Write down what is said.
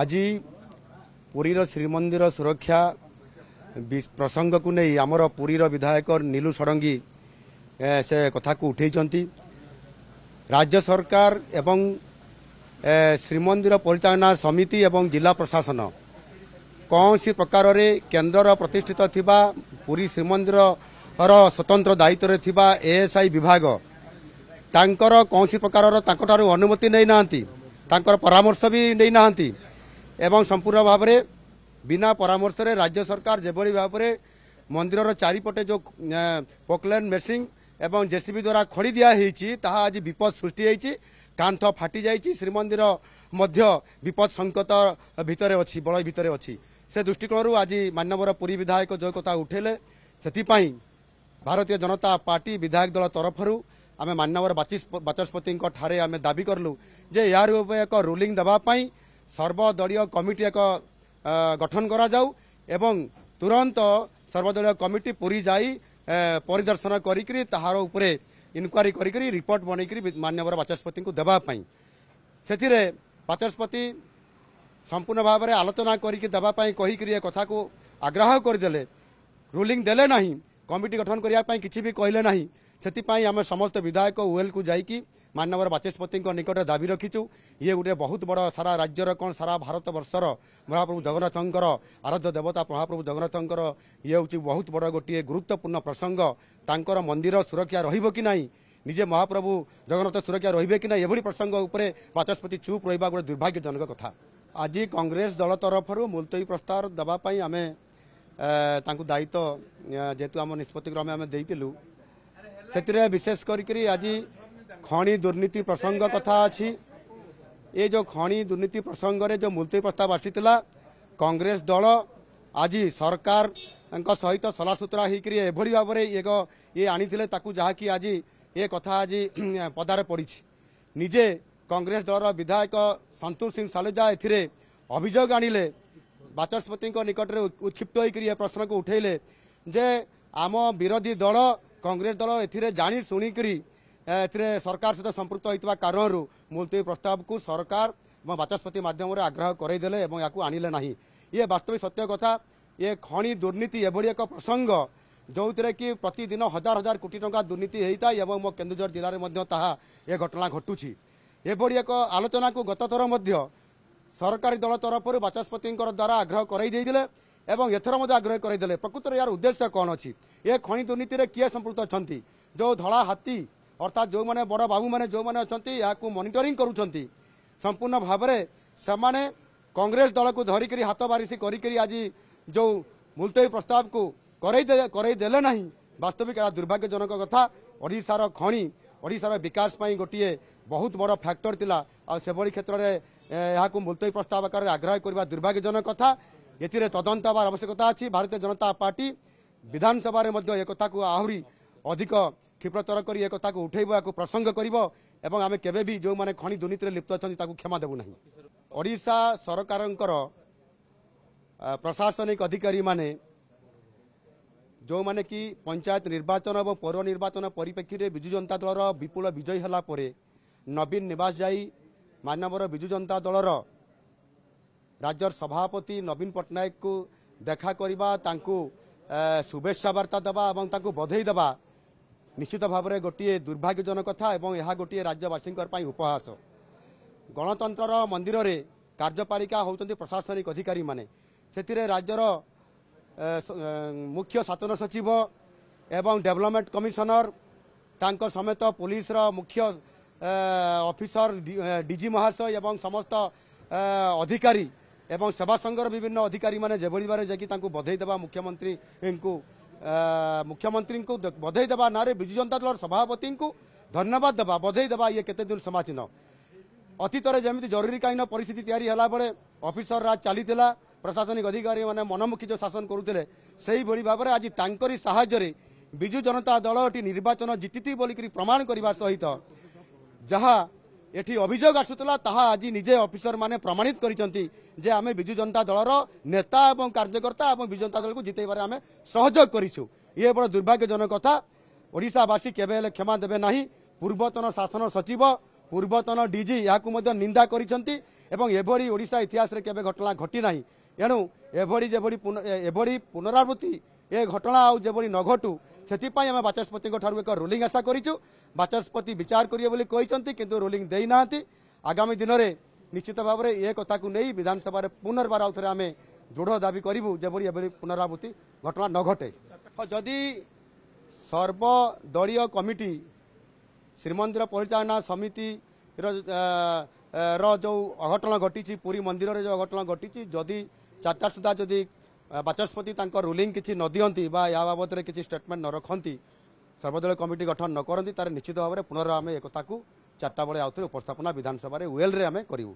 ଆଜି ପୁରୀର ଶ୍ରୀମନ୍ଦିର ସୁରକ୍ଷା ପ୍ରସଙ୍ଗକୁ ନେଇ ଆମର ପୁରୀର ବିଧାୟକ ନୀଲୁ ଷଡ଼ଙ୍ଗୀ ସେ କଥାକୁ ଉଠାଇଛନ୍ତି ରାଜ୍ୟ ସରକାର ଏବଂ ଶ୍ରୀମନ୍ଦିର ପରିଚାଳନା ସମିତି ଏବଂ ଜିଲ୍ଲା ପ୍ରଶାସନ କୌଣସି ପ୍ରକାରରେ କେନ୍ଦ୍ରର ପ୍ରତିଷ୍ଠିତ ଥିବା ପୁରୀ ଶ୍ରୀମନ୍ଦିରର ସ୍ୱତନ୍ତ୍ର ଦାୟିତ୍ୱରେ ଥିବା ଏଏସ୍ଆଇ ବିଭାଗ ତାଙ୍କର କୌଣସି ପ୍ରକାରର ତାଙ୍କଠାରୁ ଅନୁମତି ନେଇନାହାନ୍ତି ତାଙ୍କର ପରାମର୍ଶ ବି ନେଇନାହାନ୍ତି ଏବଂ ସମ୍ପୂର୍ଣ୍ଣ ଭାବରେ ବିନା ପରାମର୍ଶରେ ରାଜ୍ୟ ସରକାର ଯେଭଳି ଭାବରେ ମନ୍ଦିରର ଚାରିପଟେ ଯେଉଁ ପୋକ୍ଲେନ୍ ମେସିନ୍ ଏବଂ ଜେସିବି ଦ୍ୱାରା ଖଡ଼ି ଦିଆହେଇଛି ତାହା ଆଜି ବିପଦ ସୃଷ୍ଟି ହେଇଛି କାନ୍ଥ ଫାଟିଯାଇଛି ଶ୍ରୀମନ୍ଦିର ମଧ୍ୟ ବିପଦ ସଙ୍କତ ଭିତରେ ଅଛି ବଳୟ ଭିତରେ ଅଛି ସେ ଦୃଷ୍ଟିକୋଣରୁ ଆଜି ମାନ୍ୟବର ପୁରୀ ବିଧାୟକ ଯେଉଁ କଥା ଉଠାଇଲେ ସେଥିପାଇଁ ଭାରତୀୟ ଜନତା ପାର୍ଟି ବିଧାୟକ ଦଳ ତରଫରୁ ଆମେ ମାନ୍ୟବର ବାଚସ୍ପତିଙ୍କ ଠାରେ ଆମେ ଦାବି କରିଲୁ ଯେ ଏହାର ଉପରେ ଏକ ରୁଲିଂ ଦେବା ପାଇଁ ସର୍ବଦଳୀୟ କମିଟି ଏକ ଗଠନ କରାଯାଉ ଏବଂ ତୁରନ୍ତ ସର୍ବଦଳୀୟ କମିଟି ପୁରୀ ଯାଇ ପରିଦର୍ଶନ କରିକିରି ତାହାର ଉପରେ ଇନକ୍ୱାରି କରିକିରି ରିପୋର୍ଟ ବନେଇକିରି ମାନ୍ୟବର ବାଚସ୍ପତିଙ୍କୁ ଦେବା ପାଇଁ ସେଥିରେ ବାଚସ୍ପତି ସମ୍ପୂର୍ଣ୍ଣ ଭାବରେ ଆଲୋଚନା କରିକି ଦେବା ପାଇଁ କହିକିରି ଏ କଥାକୁ ଆଗ୍ରହ କରିଦେଲେ ରୁଲିଂ ଦେଲେ ନାହିଁ କମିଟି ଗଠନ କରିବା ପାଇଁ କିଛି ବି କହିଲେ ନାହିଁ ସେଥିପାଇଁ ଆମେ ସମସ୍ତ ବିଧାୟକ ଓଏଲ୍କୁ ଯାଇକି ମାନ୍ୟବର ବାଚସ୍ପତିଙ୍କ ନିକଟରେ ଦାବି ରଖିଛୁ ଇଏ ଗୋଟିଏ ବହୁତ ବଡ଼ ସାରା ରାଜ୍ୟର କ'ଣ ସାରା ଭାରତ ବର୍ଷର ମହାପ୍ରଭୁ ଜଗନ୍ନାଥଙ୍କର ଆରାଧ୍ୟ ଦେବତା ମହାପ୍ରଭୁ ଜଗନ୍ନାଥଙ୍କର ଇଏ ହେଉଛି ବହୁତ ବଡ଼ ଗୋଟିଏ ଗୁରୁତ୍ୱପୂର୍ଣ୍ଣ ପ୍ରସଙ୍ଗ ତାଙ୍କର ମନ୍ଦିର ସୁରକ୍ଷା ରହିବ କି ନାହିଁ ନିଜେ ମହାପ୍ରଭୁ ଜଗନ୍ନାଥ ସୁରକ୍ଷା ରହିବେ କି ନାହିଁ ଏଭଳି ପ୍ରସଙ୍ଗ ଉପରେ ବାଚସ୍ପତି ଚୁପ୍ ରହିବା ଗୋଟେ ଦୁର୍ଭାଗ୍ୟଜନକ କଥା ଆଜି କଂଗ୍ରେସ ଦଳ ତରଫରୁ ମୁଲତବୀ ପ୍ରସ୍ତାବ ଦେବା ପାଇଁ ଆମେ ତାଙ୍କୁ ଦାୟିତ୍ୱ ଯେହେତୁ ଆମ ନିଷ୍ପତ୍ତି କ୍ରମେ ଆମେ ଦେଇଥିଲୁ ସେଥିରେ ବିଶେଷ କରିକରି ଆଜି খনি দুর্নীতি প্রসঙ্গ কথা অছি এ যে খনি দুর্নীতি প্রসঙ্গে যে মুলতবী প্রস্তাব আসিলা কংগ্রেস দল আজি সরকার ତାଙ୍କ ସହିତ ସଲାସୁତୁରା ହେଇକରି ଏଭଳି ଭାବରେ ଏକ ଇଏ ଆଣିଥିଲେ ତାକୁ ଯାହାକି ଆଜି ଏ କଥା ଆଜି ପଦାରେ ପଡ଼ିଛି ନିଜେ କଂଗ୍ରେସ ଦଳର ବିଧାୟକ ସନ୍ତୋଷ ସିଂ ସାଲୁଜା ଏଥିରେ ଅଭିଯୋଗ ଆଣିଲେ ବାଚସ୍ପତିଙ୍କ ନିକଟରେ ଉତ୍କ୍ଷିପ୍ତ ହୋଇକରି ଏ ପ୍ରଶ୍ନକୁ ଉଠାଇଲେ ଯେ ଆମ ବିରୋଧୀ ଦଳ କଂଗ୍ରେସ ଦଳ ଏଥିରେ ଜାଣି ଶୁଣିକରି ଏଥିରେ ସରକାର ସହିତ ସମ୍ପୃକ୍ତ ହୋଇଥିବା କାରଣରୁ ମୁଲତବୀ ପ୍ରସ୍ତାବକୁ ସରକାର ଏବଂ ବାଚସ୍ପତି ମାଧ୍ୟମରେ ଆଗ୍ରହ କରାଇଦେଲେ ଏବଂ ଏହାକୁ ଆଣିଲେ ନାହିଁ ଇଏ ବାସ୍ତବିକ ସତ୍ୟ କଥା ଇଏ ଖଣି ଦୁର୍ନୀତି ଏଭଳି ଏକ ପ୍ରସଙ୍ଗ ଯେଉଁଥିରେ କି ପ୍ରତିଦିନ ହଜାର ହଜାର କୋଟି ଟଙ୍କା ଦୁର୍ନୀତି ହୋଇଥାଏ ଏବଂ ମୋ କେନ୍ଦୁଝର ଜିଲ୍ଲାରେ ମଧ୍ୟ ତାହା ଏ ଘଟଣା ଘଟୁଛି ଏଭଳି ଏକ ଆଲୋଚନାକୁ ଗତଥର ମଧ୍ୟ ସରକାରୀ ଦଳ ତରଫରୁ ବାଚସ୍ପତିଙ୍କର ଦ୍ୱାରା ଆଗ୍ରହ କରାଇ ଦେଇଥିଲେ ଏବଂ ଏଥର ମଧ୍ୟ ଆଗ୍ରହ କରାଇଦେଲେ ପ୍ରକୃତରେ ଏହାର ଉଦ୍ଦେଶ୍ୟ କ'ଣ ଅଛି ଏ ଖଣି ଦୁର୍ନୀତିରେ କିଏ ସମ୍ପୃକ୍ତ ଅଛନ୍ତି ଯେଉଁ ଧଳା ହାତୀ ଅର୍ଥାତ୍ ଯେଉଁମାନେ ବଡ଼ ବାବୁମାନେ ଯେଉଁମାନେ ଅଛନ୍ତି ଏହାକୁ ମନିଟରିଂ କରୁଛନ୍ତି ସମ୍ପୂର୍ଣ୍ଣ ଭାବରେ ସେମାନେ କଂଗ୍ରେସ ଦଳକୁ ଧରିକରି ହାତବାରିସି କରିକରି ଆଜି ଯେଉଁ ମୁଲତବୀ ପ୍ରସ୍ତାବକୁ କରେଇ କରେଇ ଦେଲେ ନାହିଁ ବାସ୍ତବିକ ଏହା ଦୁର୍ଭାଗ୍ୟଜନକ କଥା ଓଡ଼ିଶାର ଖଣି ଓଡ଼ିଶାର ବିକାଶ ପାଇଁ ଗୋଟିଏ ବହୁତ ବଡ଼ ଫ୍ୟାକ୍ଟର ଥିଲା ଆଉ ସେଭଳି କ୍ଷେତ୍ରରେ ଏହାକୁ ମୁଲତବୀ ପ୍ରସ୍ତାବ ଆକାରରେ ଆଗ୍ରହ କରିବା ଦୁର୍ଭାଗ୍ୟଜନକ କଥା ଏଥିରେ ତଦନ୍ତ ହେବାର ଆବଶ୍ୟକତା ଅଛି ଭାରତୀୟ ଜନତା ପାର୍ଟି ବିଧାନସଭାରେ ମଧ୍ୟ ଏ କଥାକୁ ଆହୁରି ଅଧିକ କ୍ଷିପ୍ରତର କରି ଏକ ତାକୁ ଉଠାଇବାକୁ ପ୍ରସଙ୍ଗ କରିବ ଏବଂ ଆମେ କେବେ ବି ଯେଉଁମାନେ ଖଣି ଦୁର୍ନୀତିରେ ଲିପ୍ତ ଅଛନ୍ତି ତାକୁ କ୍ଷମା ଦେବୁ ନାହିଁ ଓଡ଼ିଶା ସରକାରଙ୍କର ପ୍ରଶାସନିକ ଅଧିକାରୀମାନେ ଯେଉଁମାନେ କି ପଞ୍ଚାୟତ ନିର୍ବାଚନ ଏବଂ ପୌର ନିର୍ବାଚନ ପରିପ୍ରେକ୍ଷୀରେ ବିଜୁ ଜନତା ଦଳର ବିପୁଳ ବିଜୟ ହେଲା ପରେ ନବୀନ ନିବାସ ଯାଇ ମାନ୍ୟବର ବିଜୁ ଜନତା ଦଳର ରାଜ୍ୟର ସଭାପତି ନବୀନ ପଟ୍ଟନାୟକଙ୍କୁ ଦେଖା କରିବା ତାଙ୍କୁ ଶୁଭେଚ୍ଛା ବାର୍ତ୍ତା ଦେବା ଏବଂ ତାଙ୍କୁ ବଧେଇ ଦେବା ନିଶ୍ଚିତ ଭାବରେ ଗୋଟିଏ ଦୁର୍ଭାଗ୍ୟଜନକ କଥା ଏବଂ ଏହା ଗୋଟିଏ ରାଜ୍ୟବାସୀଙ୍କର ପାଇଁ ଉପହାସ ଗଣତନ୍ତ୍ରର ମନ୍ଦିରରେ କାର୍ଯ୍ୟପାଳିକା ହେଉଛନ୍ତି ପ୍ରଶାସନିକ ଅଧିକାରୀମାନେ ସେଥିରେ ରାଜ୍ୟର ମୁଖ୍ୟ ଶାସନ ସଚିବ ଏବଂ ଡେଭଲପମେଣ୍ଟ କମିଶନର ତାଙ୍କ ସମେତ ପୋଲିସର ମୁଖ୍ୟ ଅଫିସର ଡିଜି ମହାଶୟ ଏବଂ ସମସ୍ତ ଅଧିକାରୀ ଏବଂ ସେବା ସଂଘର ବିଭିନ୍ନ ଅଧିକାରୀମାନେ ଯେଭଳି ଭାବରେ ଯାଇକି ତାଙ୍କୁ ବଧେଇଦେବା ମୁଖ୍ୟମନ୍ତ୍ରୀଙ୍କୁ ମୁଖ୍ୟମନ୍ତ୍ରୀଙ୍କୁ ବଧେଇ ଦେବା ନାଁରେ ବିଜୁ ଜନତା ଦଳର ସଭାପତିଙ୍କୁ ଧନ୍ୟବାଦ ଦେବା ବଧେଇ ଦେବା ଇଏ କେତେ ଦିନ ସମାଚୀନ ଅତୀତରେ ଯେମିତି ଜରୁରୀକାଳୀନ ପରିସ୍ଥିତି ତିଆରି ହେଲାବେଳେ ଅଫିସର ରାଜ ଚାଲିଥିଲା ପ୍ରଶାସନିକ ଅଧିକାରୀମାନେ ମନମୁଖୀ ଯେଉଁ ଶାସନ କରୁଥିଲେ ସେହିଭଳି ଭାବରେ ଆଜି ତାଙ୍କରି ସାହାଯ୍ୟରେ ବିଜୁ ଜନତା ଦଳ ଏଠି ନିର୍ବାଚନ ଜିତିଛି ବୋଲିକରି ପ୍ରମାଣ କରିବା ସହିତ ଯାହା ଏଠି ଅଭିଯୋଗ ଆସୁଥିଲା ତାହା ଆଜି ନିଜେ ଅଫିସରମାନେ ପ୍ରମାଣିତ କରିଛନ୍ତି ଯେ ଆମେ ବିଜୁ ଜନତା ଦଳର ନେତା ଏବଂ କାର୍ଯ୍ୟକର୍ତ୍ତା ଏବଂ ବିଜୁ ଜନତା ଦଳକୁ ଜିତେଇବାରେ ଆମେ ସହଯୋଗ କରିଛୁ ଇଏ ବଡ଼ ଦୁର୍ଭାଗ୍ୟଜନକ କଥା ଓଡ଼ିଶାବାସୀ କେବେ ହେଲେ କ୍ଷମା ଦେବେ ନାହିଁ ପୂର୍ବତନ ଶାସନ ସଚିବ ପୂର୍ବତନ ଡିଜି ଏହାକୁ ମଧ୍ୟ ନିନ୍ଦା କରିଛନ୍ତି ଏବଂ ଏଭଳି ଓଡ଼ିଶା ଇତିହାସରେ କେବେ ଘଟଣା ଘଟିନାହିଁ ଏଣୁ ଏଭଳି ଯେଭଳି ଏଭଳି ପୁନରାବୃତ୍ତି ଏ ଘଟଣା ଆଉ ଯେପରି ନ ଘଟୁ ସେଥିପାଇଁ ଆମେ ବାଚସ୍ପତିଙ୍କ ଠାରୁ ଏକ ରୁଲିଂ ଆଶା କରିଛୁ ବାଚସ୍ପତି ବିଚାର କରିବେ ବୋଲି କହିଛନ୍ତି କିନ୍ତୁ ରୁଲିଂ ଦେଇନାହାନ୍ତି ଆଗାମୀ ଦିନରେ ନିଶ୍ଚିତ ଭାବରେ ଏ କଥାକୁ ନେଇ ବିଧାନସଭାରେ ପୁନର୍ବାର ଆଉଥରେ ଆମେ ଦୃଢ଼ ଦାବି କରିବୁ ଯେପରି ଏଭଳି ପୁନରାବୃତ୍ତି ଘଟଣା ନ ଘଟେ ଯଦି ସର୍ବଦଳୀୟ କମିଟି ଶ୍ରୀମନ୍ଦିର ପରିଚାଳନା ସମିତିର ର ଯେଉଁ ଅଘଟଣ ଘଟିଛି ପୁରୀ ମନ୍ଦିରରେ ଯେଉଁ ଅଘଟଣ ଘଟିଛି ଯଦି ଚାରିଟା ସୁଦ୍ଧା ଯଦି ବାଚସ୍ପତି ତାଙ୍କ ରୁଲିଂ କିଛି ନ ଦିଅନ୍ତି ବା ୟା ବାବଦରେ କିଛି ଷ୍ଟେଟମେଣ୍ଟ ନ ରଖନ୍ତି ସର୍ବଦଳୀୟ କମିଟି ଗଠନ ନ କରନ୍ତି ତାହେଲେ ନିଶ୍ଚିତ ଭାବରେ ପୁନର ଆମେ ଏକଥାକୁ ଚାରିଟା ବେଳେ ଆଉଥରେ ଉପସ୍ଥାପନା ବିଧାନସଭାରେ ୱେଲ୍ରେ ଆମେ କରିବୁ